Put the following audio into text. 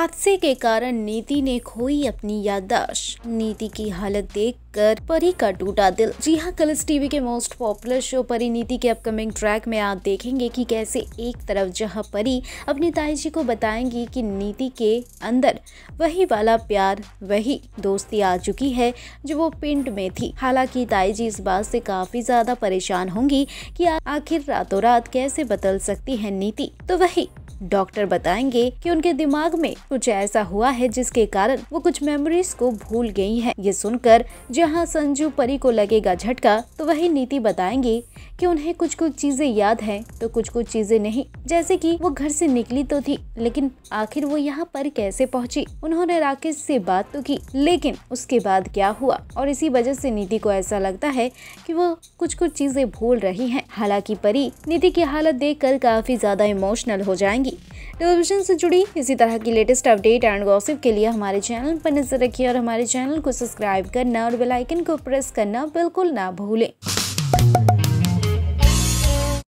हादसे के कारण नीति ने खोई अपनी याददाश्त नीति की हालत देख कर परी का टूटा दिल जी हाँ कलर्स टीवी के most popular show Parineeti के अपकमिंग ट्रैक में आप देखेंगे कि कैसे एक तरफ जहाँ परी अपनी ताई जी को बताएंगी कि नीति के अंदर वही वाला प्यार वही दोस्ती आ चुकी है जो वो पिंड में थी हालांकि ताई जी इस बात से काफी ज्यादा परेशान होंगी की आखिर रातों रात कैसे बदल सकती है नीति तो वही डॉक्टर बताएंगे कि उनके दिमाग में कुछ ऐसा हुआ है जिसके कारण वो कुछ मेमोरीज को भूल गई हैं। ये सुनकर जहां संजू परी को लगेगा झटका तो वही नीति बताएंगे कि उन्हें कुछ कुछ चीजें याद हैं तो कुछ कुछ चीजें नहीं जैसे कि वो घर से निकली तो थी लेकिन आखिर वो यहाँ पर कैसे पहुँची उन्होंने राकेश से बात तो की लेकिन उसके बाद क्या हुआ और इसी वजह से नीति को ऐसा लगता है कि वो कुछ कुछ चीजें भूल रही हैं हालांकि परी नीति की हालत कर काफी ज्यादा इमोशनल हो जाएंगी टेलीविजन से जुड़ी इसी तरह की लेटेस्ट अपडेट एंड गॉसिप के लिए हमारे चैनल पर नजर रखिए और हमारे चैनल को सब्सक्राइब करना और बेलाइकन को प्रेस करना बिल्कुल ना भूलें